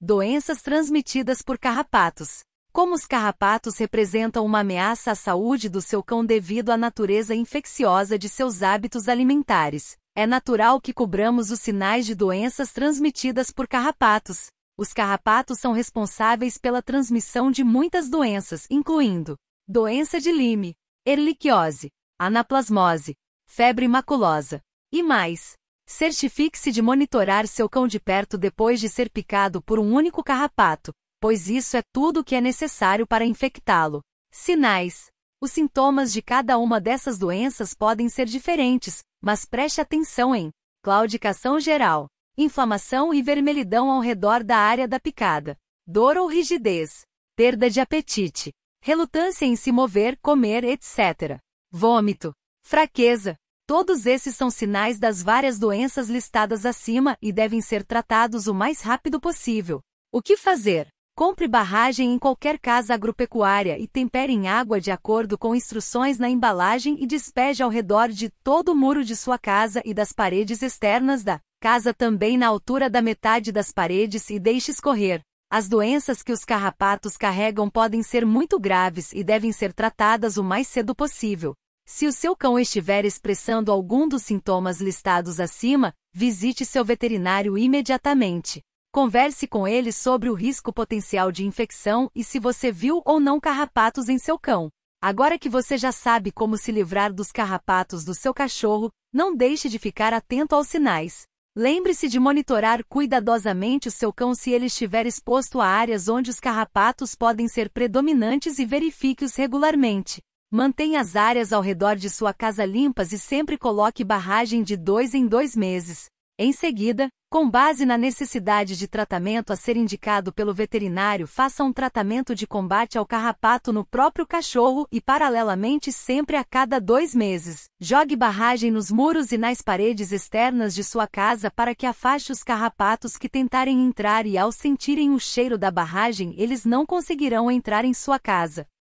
Doenças transmitidas por carrapatos. Como os carrapatos representam uma ameaça à saúde do seu cão devido à natureza infecciosa de seus hábitos alimentares, é natural que cobramos os sinais de doenças transmitidas por carrapatos. Os carrapatos são responsáveis pela transmissão de muitas doenças, incluindo doença de Lyme, erliquiose, anaplasmose, febre maculosa e mais. Certifique-se de monitorar seu cão de perto depois de ser picado por um único carrapato, pois isso é tudo o que é necessário para infectá-lo. Sinais: Os sintomas de cada uma dessas doenças podem ser diferentes, mas preste atenção em claudicação geral, inflamação e vermelhidão ao redor da área da picada, dor ou rigidez, perda de apetite, relutância em se mover, comer, etc. Vômito, fraqueza, Todos esses são sinais das várias doenças listadas acima e devem ser tratados o mais rápido possível. O que fazer? Compre barragem em qualquer casa agropecuária e tempere em água de acordo com instruções na embalagem e despeje ao redor de todo o muro de sua casa e das paredes externas da casa também na altura da metade das paredes e deixe escorrer. As doenças que os carrapatos carregam podem ser muito graves e devem ser tratadas o mais cedo possível. Se o seu cão estiver expressando algum dos sintomas listados acima, visite seu veterinário imediatamente. Converse com ele sobre o risco potencial de infecção e se você viu ou não carrapatos em seu cão. Agora que você já sabe como se livrar dos carrapatos do seu cachorro, não deixe de ficar atento aos sinais. Lembre-se de monitorar cuidadosamente o seu cão se ele estiver exposto a áreas onde os carrapatos podem ser predominantes e verifique-os regularmente. Mantenha as áreas ao redor de sua casa limpas e sempre coloque barragem de dois em dois meses. Em seguida, com base na necessidade de tratamento a ser indicado pelo veterinário, faça um tratamento de combate ao carrapato no próprio cachorro e, paralelamente, sempre a cada dois meses. Jogue barragem nos muros e nas paredes externas de sua casa para que afaste os carrapatos que tentarem entrar e, ao sentirem o cheiro da barragem, eles não conseguirão entrar em sua casa.